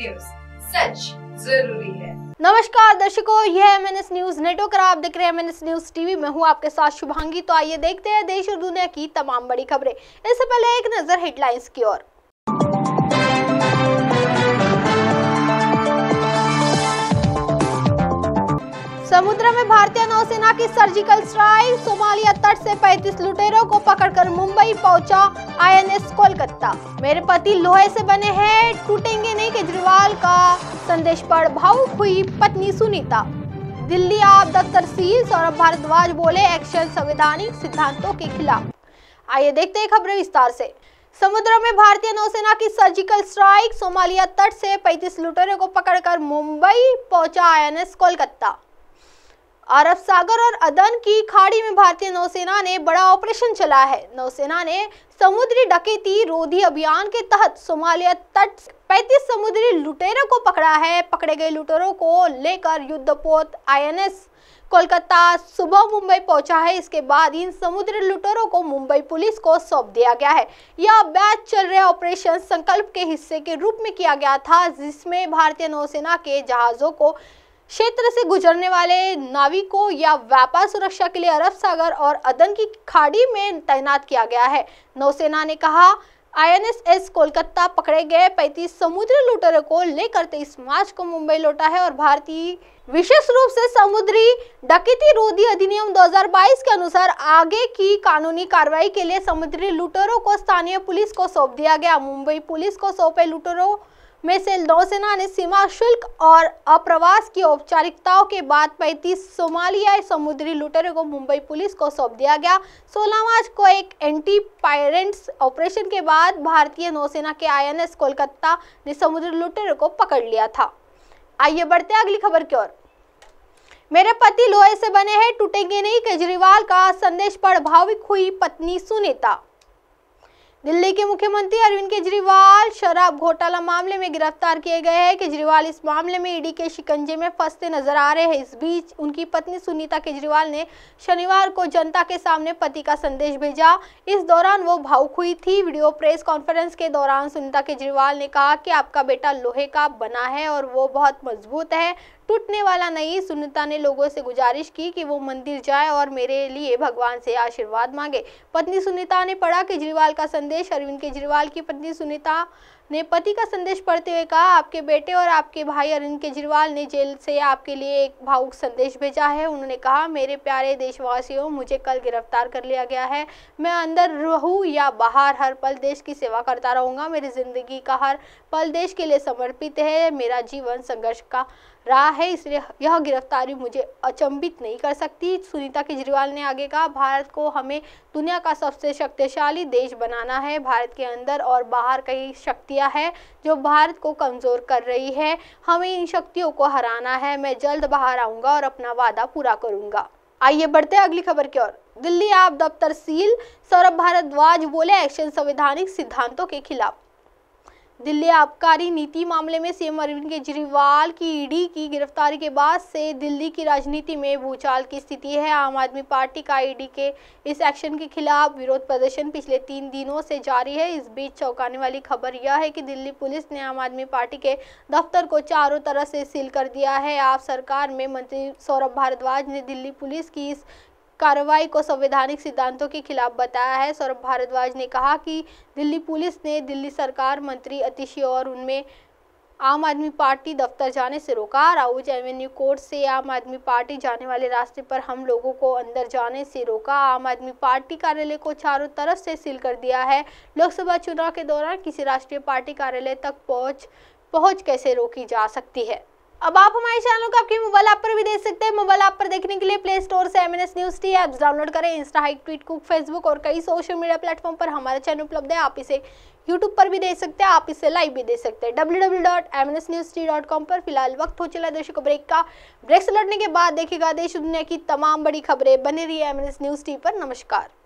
news सच जरूरी है नमस्कार दर्शकों यह M N S news network और आप देख रहे हैं M N S news TV में हूँ आपके साथ शुभांगी तो आइए देखते हैं देश और दुनिया की तमाम बड़ी खबरें इससे पहले एक नजर हेडलाइंस की ओर समुद्र में भारतीय नौसेना की सर्जिकल स्ट्राइक सोमालिया तट से 35 लुटेरों को पकड़कर मुंबई पहुंचा आईएनएस कोलकाता मेरे पति लोहे से बने हैं टूटेंगे संदेश पर भावुक हुई पत्नी सुनीता दिल्ली दफ्तर तरसील सौरभ भारद्वाज बोले एक्शन संवैधानिक सिद्धांतों के खिलाफ आइए देखते हैं खबरें विस्तार से समुद्र में भारतीय नौसेना की सर्जिकल स्ट्राइक सोमालिया तट से 35 लुटेरों को पकड़कर मुंबई पहुंचा आई कोलकाता अरब सागर और अदन की खाड़ी में भारतीय नौसेना ने बड़ा ऑपरेशन चलाया है नौसेना ने समुद्री डकैती रोधी अभियान के तहत सोमालिया तट 35 समुद्री लुटेरों को पकड़ा है पकड़े गए लुटेरों को लेकर युद्धपोत आईएनएस कोलकाता सुबह मुंबई पहुंचा है इसके बाद इन समुद्र लुटेरों को मुंबई पुलिस को सौंप दिया गया है यह बैच चल रहे ऑपरेशन संकल्प के हिस्से के रूप में किया गया था जिसमें भारतीय नौसेना के जहाज़ों को क्षेत्र से गुजरने वाले नाविकों या व्यापार सुरक्षा के लिए अरब सागर और अदन की खाड़ी में तैनात किया गया है नौसेना ने कहा आईएनएसएस कोलकाता पकड़े गए 35 समुद्री लुटेरों को लेकर तेईस मार्च को मुंबई लौटा है और भारतीय विशेष रूप से समुद्री डकैती रोधी अधिनियम 2022 के अनुसार आगे की कानूनी कार्रवाई के लिए समुद्री लुटेरों को स्थानीय पुलिस को सौंप दिया गया मुंबई पुलिस को सौंपे लुटेरों में से नौसेना ने सीमा शुल्क और अप्रवास की औपचारिकताओं के बाद 35 सोमालियाई समुद्री लुटेरों को मुंबई पुलिस को सौंप दिया गया 16 मार्च को एक एंटी पायरेंट्स ऑपरेशन के बाद भारतीय नौसेना के आईएनएस कोलकाता ने समुद्री लुटेरों को पकड़ लिया था आइए बढ़ते हैं अगली खबर की ओर मेरे पति लोहे से बने हैं टूटेंगे नहीं केजरीवाल का संदेश पर भाविक हुई पत्नी सुनीता दिल्ली के मुख्यमंत्री अरविंद केजरीवाल शराब घोटाला मामले में गिरफ्तार किए गए हैं केजरीवाल इस मामले में ईडी के शिकंजे में फंसते नजर आ रहे हैं इस बीच उनकी पत्नी सुनीता केजरीवाल ने शनिवार को जनता के सामने पति का संदेश भेजा इस दौरान वो भावुक हुई थी वीडियो प्रेस कॉन्फ्रेंस के दौरान सुनीता केजरीवाल ने कहा कि आपका बेटा लोहे का बना है और वो बहुत मजबूत है टूटने वाला नहीं सुनीता ने लोगों से गुजारिश की कि वो मंदिर जाए और मेरे लिए भगवान से आशीर्वाद मांगे पत्नी सुनीता ने पढ़ा केजरीवाल का संदेश अरविंद केजरीवाल की पत्नी सुनीता ने पति का संदेश पढ़ते हुए कहा आपके बेटे और आपके भाई अरविंद केजरीवाल ने जेल से आपके लिए एक भावुक संदेश भेजा है उन्होंने कहा मेरे प्यारे देशवासियों मुझे कल गिरफ्तार कर लिया गया है मैं अंदर रहूं या बाहर हर पल देश की सेवा करता रहूंगा मेरी ज़िंदगी का हर पल देश के लिए समर्पित है मेरा जीवन संघर्ष का रहा है इसलिए यह गिरफ्तारी मुझे अचंभित नहीं कर सकती सुनीता केजरीवाल ने आगे कहा भारत को हमें दुनिया का सबसे शक्तिशाली देश बनाना करना है भारत के अंदर और बाहर कई शक्तियां हैं जो भारत को कमज़ोर कर रही है हमें इन शक्तियों को हराना है मैं जल्द बाहर आऊँगा और अपना वादा पूरा करूँगा आइए बढ़ते हैं अगली खबर की ओर दिल्ली आप दफ्तर सील सौरभ भारद्वाज बोले एक्शन संवैधानिक सिद्धांतों के खिलाफ दिल्ली आबकारी नीति मामले में सीएम अरविंद केजरीवाल की ईडी की गिरफ्तारी के बाद से दिल्ली की राजनीति में भूचाल की स्थिति है आम आदमी पार्टी का ईडी के इस एक्शन के खिलाफ विरोध प्रदर्शन पिछले तीन दिनों से जारी है इस बीच चौंकाने वाली खबर यह है कि दिल्ली पुलिस ने आम आदमी पार्टी के दफ्तर को चारों तरफ से सील कर दिया है आप सरकार में मंत्री सौरभ भारद्वाज ने दिल्ली पुलिस की इस कार्रवाई को संवैधानिक सिद्धांतों के खिलाफ बताया है सौरभ भारद्वाज ने कहा कि दिल्ली पुलिस ने दिल्ली सरकार मंत्री अतिशी और उनमें आम आदमी पार्टी दफ्तर जाने से रोका राउज एवेन्यू कोर्ट से आम आदमी पार्टी जाने वाले रास्ते पर हम लोगों को अंदर जाने से रोका आम आदमी पार्टी कार्यालय को चारों तरफ से सील कर दिया है लोकसभा चुनाव के दौरान किसी राष्ट्रीय पार्टी कार्यालय तक पहुंच पहुंच कैसे रोकी जा सकती है अब आप हमारे चैनल को आपके मोबाइल ऐप पर भी देख सकते हैं मोबाइल ऐप पर देखने के लिए प्ले स्टोर से M N S news T apps download करें insta hike tweet cook Facebook और कई सोशल मीडिया प्लेटफॉर्म पर हमारा चैनल उपलब्ध है आप इसे यूट्यूब पर भी देख सकते हैं आप इसे लाइव भी देख सकते हैं W W dot M N S news T dot com पर फिलहाल वक्त हो चला देश को ब्रेक का ब्रेक से लौटने के बाद देखेगा देश दुनिया की तमाम बड़ी खबरें बने रही है M N S news T पर नमस्कार